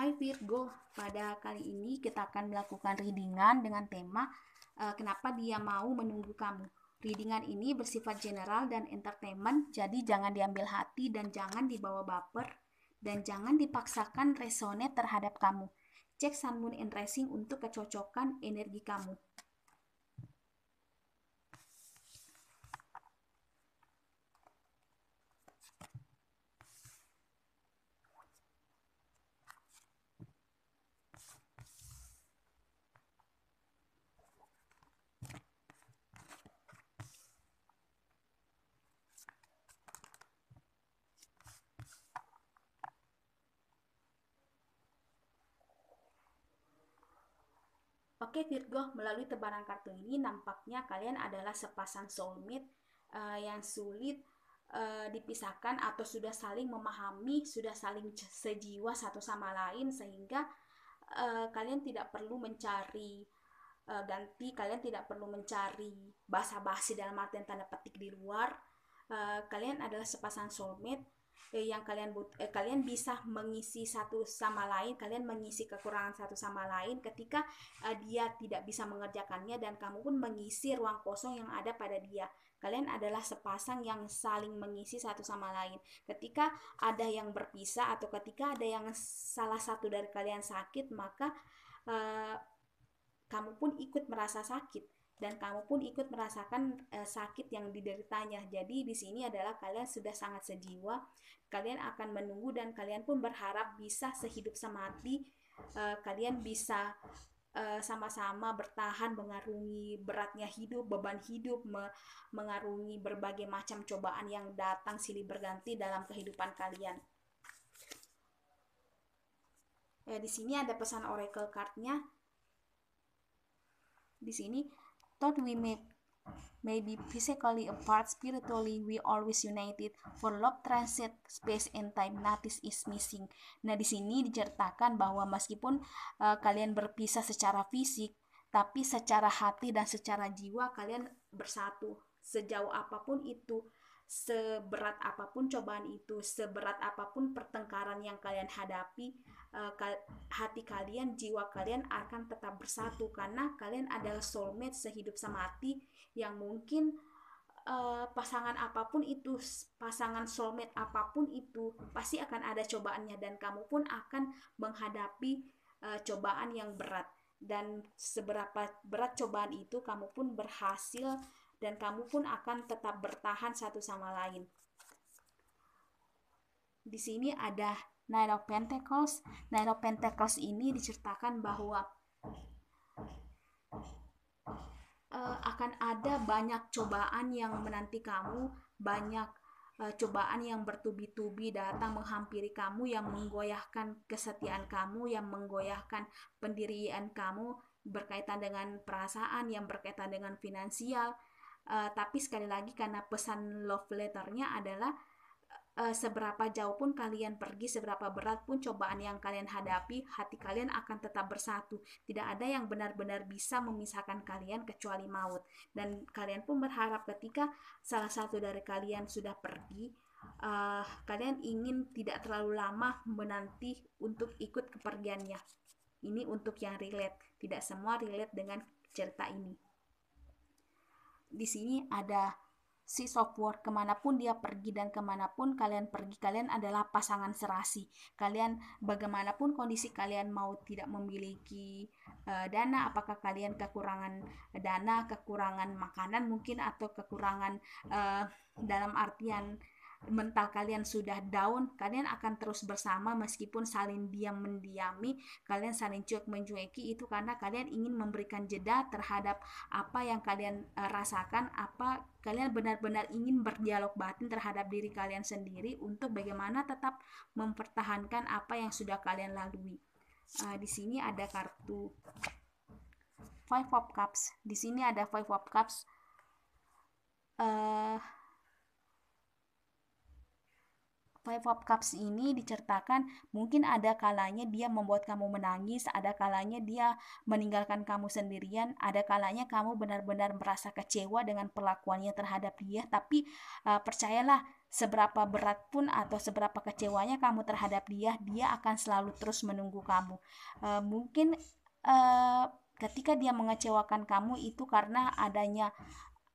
Hai Virgo, pada kali ini kita akan melakukan readingan dengan tema uh, Kenapa Dia Mau Menunggu Kamu. Readingan ini bersifat general dan entertainment, jadi jangan diambil hati dan jangan dibawa baper dan jangan dipaksakan resonate terhadap kamu. Cek Sun Moon and Rising untuk kecocokan energi kamu. Oke Virgo melalui tebaran kartu ini nampaknya kalian adalah sepasang soulmate uh, yang sulit uh, dipisahkan atau sudah saling memahami, sudah saling sejiwa satu sama lain sehingga uh, kalian tidak perlu mencari uh, ganti, kalian tidak perlu mencari basa-basi dalam artian tanda petik di luar. Uh, kalian adalah sepasang soulmate eh, yang kalian but eh, kalian bisa mengisi satu sama lain kalian mengisi kekurangan satu sama lain ketika eh, dia tidak bisa mengerjakannya dan kamu pun mengisi ruang kosong yang ada pada dia kalian adalah sepasang yang saling mengisi satu sama lain ketika ada yang berpisah atau ketika ada yang salah satu dari kalian sakit maka eh, kamu pun ikut merasa sakit dan kamu pun ikut merasakan e, sakit yang dideritanya. Jadi di sini adalah kalian sudah sangat sejiwa, kalian akan menunggu dan kalian pun berharap bisa sehidup semati e, kalian bisa eh, sama-sama bertahan mengarungi beratnya hidup, beban hidup, me mengarungi berbagai macam cobaan yang datang silih berganti dalam kehidupan kalian. Ya, di sini ada pesan oracle cardnya di sini thought we may may be physically apart spiritually we always united for love transit space and time notice is missing nah di sini diceritakan bahwa meskipun uh, kalian berpisah secara fisik tapi secara hati dan secara jiwa kalian bersatu sejauh apapun itu seberat apapun cobaan itu seberat apapun pertengkaran yang kalian hadapi Eh, hati kalian, jiwa kalian akan tetap bersatu karena kalian adalah soulmate sehidup semati yang mungkin uh, pasangan apapun itu, pasangan soulmate apapun itu pasti akan ada cobaannya dan kamu pun akan menghadapi uh, cobaan yang berat dan seberapa berat cobaan itu kamu pun berhasil dan kamu pun akan tetap bertahan satu sama lain. Di sini ada Night of Pentacles. Night of Pentacles ini diceritakan bahwa uh, akan ada banyak cobaan yang menanti kamu, banyak uh, cobaan yang bertubi-tubi datang menghampiri kamu yang menggoyahkan kesetiaan kamu, yang menggoyahkan pendirian kamu berkaitan dengan perasaan, yang berkaitan dengan finansial. Uh, tapi sekali lagi karena pesan love letternya adalah uh, seberapa jauh pun kalian pergi, seberapa berat pun cobaan yang kalian hadapi, hati kalian akan tetap bersatu. Tidak ada yang benar-benar bisa memisahkan kalian kecuali maut. Dan kalian pun berharap ketika salah satu dari kalian sudah pergi, uh, kalian ingin tidak terlalu lama menanti untuk ikut kepergiannya. Ini untuk yang relate, tidak semua relate dengan cerita ini. Di sini ada si software kemanapun dia pergi dan kemanapun kalian pergi kalian adalah pasangan serasi kalian bagaimanapun kondisi kalian mau tidak memiliki uh, dana apakah kalian kekurangan dana kekurangan makanan mungkin atau kekurangan uh, dalam artian mental kalian sudah down, kalian akan terus bersama meskipun saling diam mendiami, kalian saling cuek mencueki itu karena kalian ingin memberikan jeda terhadap apa yang kalian uh, rasakan, apa kalian benar-benar ingin berdialog batin terhadap diri kalian sendiri untuk bagaimana tetap mempertahankan apa yang sudah kalian lalui. Uh, di sini ada kartu Five of Cups. Di sini ada Five of Cups. Uh, Five of cups ini diceritakan mungkin ada kalanya dia membuat kamu menangis, ada kalanya dia meninggalkan kamu sendirian, ada kalanya kamu benar-benar merasa kecewa dengan perlakuannya terhadap dia, tapi uh, percayalah seberapa berat pun atau seberapa kecewanya kamu terhadap dia, dia akan selalu terus menunggu kamu. Uh, mungkin uh, ketika dia mengecewakan kamu itu karena adanya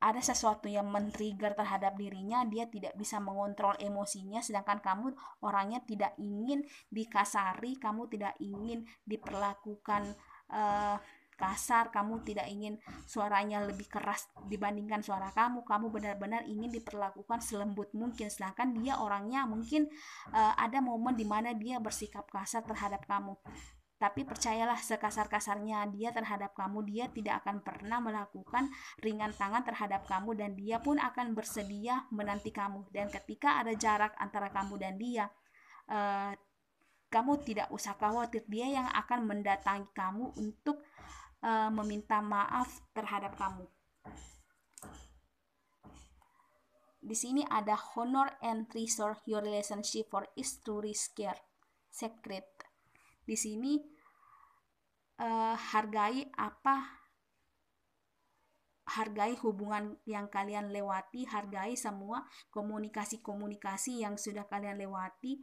ada sesuatu yang men-trigger terhadap dirinya, dia tidak bisa mengontrol emosinya, sedangkan kamu orangnya tidak ingin dikasari, kamu tidak ingin diperlakukan uh, kasar, kamu tidak ingin suaranya lebih keras dibandingkan suara kamu, kamu benar-benar ingin diperlakukan selembut mungkin, sedangkan dia orangnya mungkin uh, ada momen dimana dia bersikap kasar terhadap kamu. Tapi percayalah sekasar-kasarnya dia terhadap kamu, dia tidak akan pernah melakukan ringan tangan terhadap kamu dan dia pun akan bersedia menanti kamu. Dan ketika ada jarak antara kamu dan dia, eh, kamu tidak usah khawatir dia yang akan mendatangi kamu untuk eh, meminta maaf terhadap kamu. Di sini ada honor and treasure your relationship for is to risk care. Secret di sini eh, hargai apa hargai hubungan yang kalian lewati, hargai semua komunikasi-komunikasi yang sudah kalian lewati,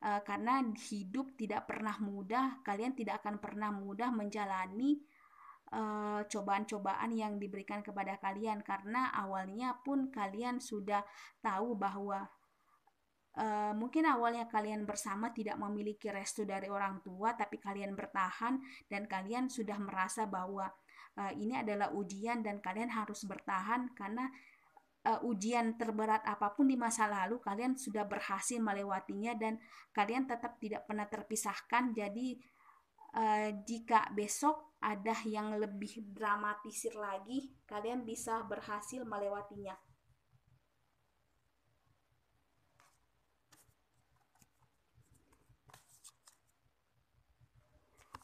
eh, karena hidup tidak pernah mudah. Kalian tidak akan pernah mudah menjalani eh, cobaan-cobaan yang diberikan kepada kalian, karena awalnya pun kalian sudah tahu bahwa Eh, mungkin awalnya kalian bersama tidak memiliki restu dari orang tua, tapi kalian bertahan dan kalian sudah merasa bahwa uh, ini adalah ujian dan kalian harus bertahan karena uh, ujian terberat apapun di masa lalu kalian sudah berhasil melewatinya dan kalian tetap tidak pernah terpisahkan. Jadi uh, jika besok ada yang lebih dramatisir lagi, kalian bisa berhasil melewatinya.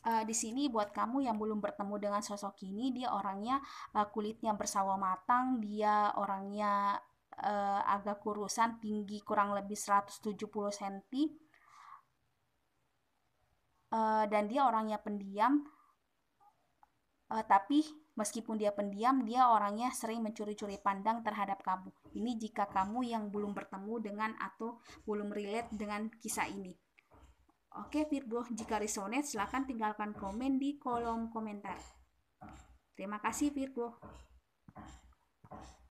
uh, di sini buat kamu yang belum bertemu dengan sosok ini dia orangnya uh, kulitnya bersawo matang dia orangnya uh, agak kurusan tinggi kurang lebih 170 cm uh, dan dia orangnya pendiam uh, tapi meskipun dia pendiam dia orangnya sering mencuri-curi pandang terhadap kamu ini jika kamu yang belum bertemu dengan atau belum relate dengan kisah ini Oke Virgo, jika resonate silahkan tinggalkan komen di kolom komentar. Terima kasih Virgo.